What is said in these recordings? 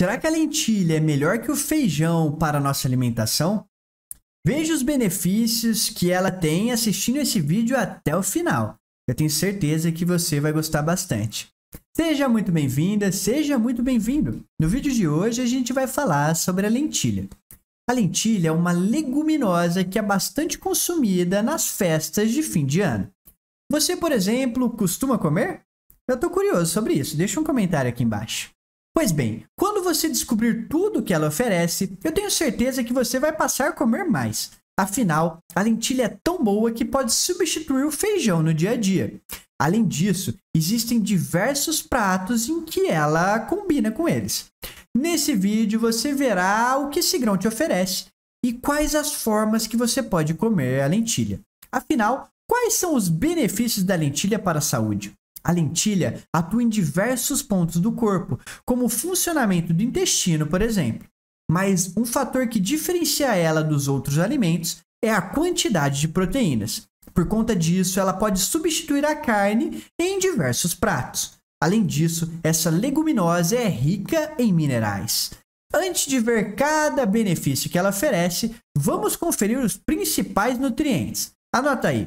Será que a lentilha é melhor que o feijão para a nossa alimentação? Veja os benefícios que ela tem assistindo esse vídeo até o final. Eu tenho certeza que você vai gostar bastante. Seja muito bem-vinda, seja muito bem-vindo. No vídeo de hoje a gente vai falar sobre a lentilha. A lentilha é uma leguminosa que é bastante consumida nas festas de fim de ano. Você, por exemplo, costuma comer? Eu estou curioso sobre isso. Deixa um comentário aqui embaixo. Pois bem, quando você descobrir tudo que ela oferece, eu tenho certeza que você vai passar a comer mais. Afinal, a lentilha é tão boa que pode substituir o feijão no dia a dia. Além disso, existem diversos pratos em que ela combina com eles. Nesse vídeo você verá o que esse grão te oferece e quais as formas que você pode comer a lentilha. Afinal, quais são os benefícios da lentilha para a saúde? A lentilha atua em diversos pontos do corpo, como o funcionamento do intestino, por exemplo. Mas um fator que diferencia ela dos outros alimentos é a quantidade de proteínas. Por conta disso, ela pode substituir a carne em diversos pratos. Além disso, essa leguminosa é rica em minerais. Antes de ver cada benefício que ela oferece, vamos conferir os principais nutrientes. Anota aí: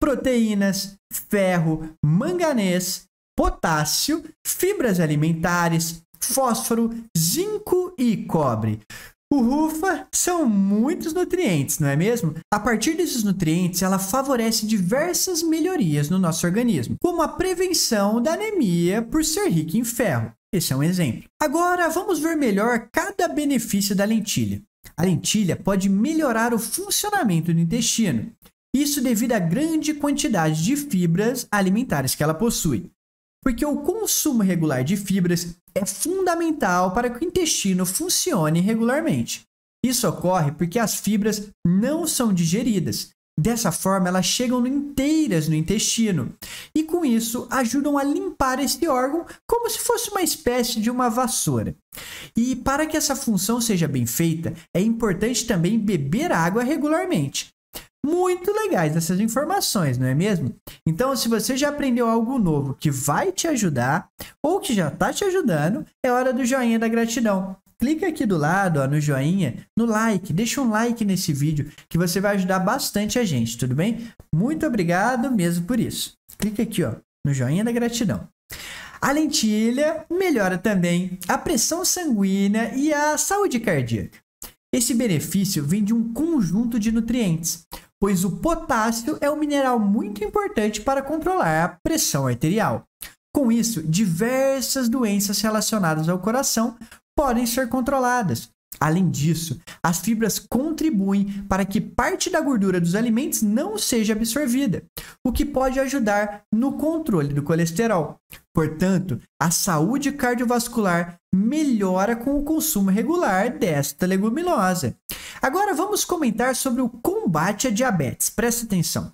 proteínas, ferro, manganês, potássio, fibras alimentares, fósforo, zinco e cobre. O RUFA são muitos nutrientes, não é mesmo? A partir desses nutrientes, ela favorece diversas melhorias no nosso organismo, como a prevenção da anemia por ser rica em ferro. Esse é um exemplo. Agora, vamos ver melhor cada benefício da lentilha. A lentilha pode melhorar o funcionamento do intestino, isso devido à grande quantidade de fibras alimentares que ela possui. Porque o consumo regular de fibras é fundamental para que o intestino funcione regularmente. Isso ocorre porque as fibras não são digeridas. Dessa forma, elas chegam inteiras no intestino e, com isso, ajudam a limpar esse órgão como se fosse uma espécie de uma vassoura. E para que essa função seja bem feita, é importante também beber água regularmente muito legais essas informações, não é mesmo? Então, se você já aprendeu algo novo que vai te ajudar ou que já está te ajudando, é hora do joinha da gratidão. Clica aqui do lado, ó, no joinha, no like, deixa um like nesse vídeo que você vai ajudar bastante a gente, tudo bem? Muito obrigado mesmo por isso. Clica aqui, ó, no joinha da gratidão. A lentilha melhora também a pressão sanguínea e a saúde cardíaca. Esse benefício vem de um conjunto de nutrientes, pois o potássio é um mineral muito importante para controlar a pressão arterial. Com isso, diversas doenças relacionadas ao coração podem ser controladas. Além disso, as fibras contribuem para que parte da gordura dos alimentos não seja absorvida, o que pode ajudar no controle do colesterol. Portanto, a saúde cardiovascular melhora com o consumo regular desta leguminosa. Agora vamos comentar sobre o combate à diabetes. Presta atenção.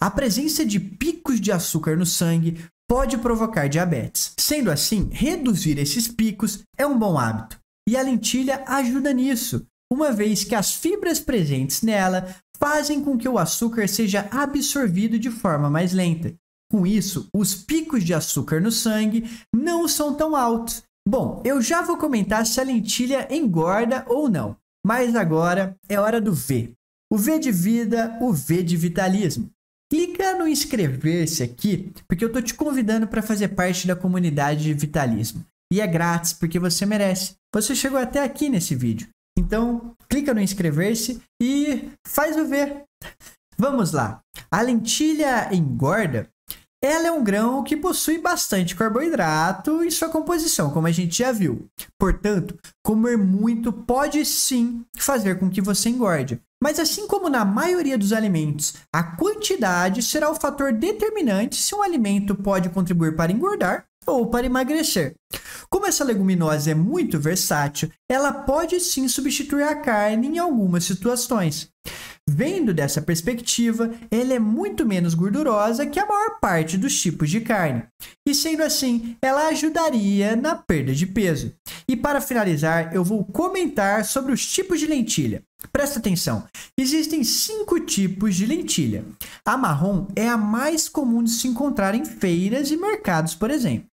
A presença de picos de açúcar no sangue pode provocar diabetes. Sendo assim, reduzir esses picos é um bom hábito. E a lentilha ajuda nisso, uma vez que as fibras presentes nela fazem com que o açúcar seja absorvido de forma mais lenta. Com isso, os picos de açúcar no sangue não são tão altos. Bom, eu já vou comentar se a lentilha engorda ou não. Mas agora é hora do V. O V de vida, o V de vitalismo. Clica no inscrever-se aqui, porque eu estou te convidando para fazer parte da comunidade de vitalismo. E é grátis, porque você merece. Você chegou até aqui nesse vídeo. Então, clica no inscrever-se e faz o V. Vamos lá. A lentilha engorda ela é um grão que possui bastante carboidrato em sua composição, como a gente já viu. Portanto, comer muito pode sim fazer com que você engorde. Mas assim como na maioria dos alimentos, a quantidade será o fator determinante se um alimento pode contribuir para engordar ou para emagrecer. Como essa leguminosa é muito versátil, ela pode sim substituir a carne em algumas situações. Vendo dessa perspectiva, ela é muito menos gordurosa que a maior parte dos tipos de carne, e sendo assim, ela ajudaria na perda de peso. E para finalizar, eu vou comentar sobre os tipos de lentilha. Presta atenção, existem cinco tipos de lentilha. A marrom é a mais comum de se encontrar em feiras e mercados, por exemplo.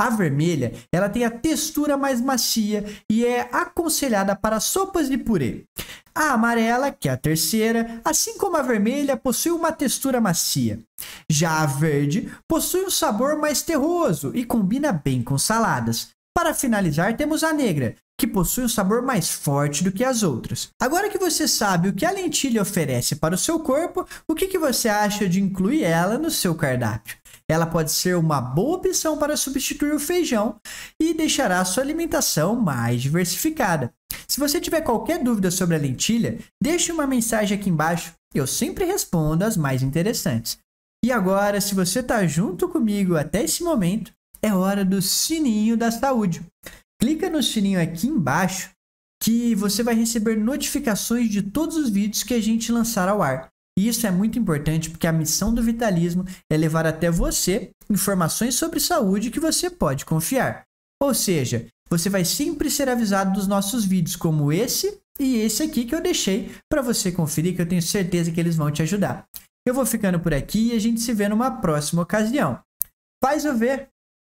A vermelha, ela tem a textura mais macia e é aconselhada para sopas de purê. A amarela, que é a terceira, assim como a vermelha, possui uma textura macia. Já a verde possui um sabor mais terroso e combina bem com saladas. Para finalizar, temos a negra, que possui um sabor mais forte do que as outras. Agora que você sabe o que a lentilha oferece para o seu corpo, o que, que você acha de incluir ela no seu cardápio? Ela pode ser uma boa opção para substituir o feijão e deixará a sua alimentação mais diversificada. Se você tiver qualquer dúvida sobre a lentilha, deixe uma mensagem aqui embaixo, eu sempre respondo as mais interessantes. E agora, se você está junto comigo até esse momento, é hora do sininho da saúde. Clica no sininho aqui embaixo que você vai receber notificações de todos os vídeos que a gente lançar ao ar. E isso é muito importante porque a missão do Vitalismo é levar até você informações sobre saúde que você pode confiar. Ou seja, você vai sempre ser avisado dos nossos vídeos como esse e esse aqui que eu deixei para você conferir, que eu tenho certeza que eles vão te ajudar. Eu vou ficando por aqui e a gente se vê numa próxima ocasião. Faz o ver!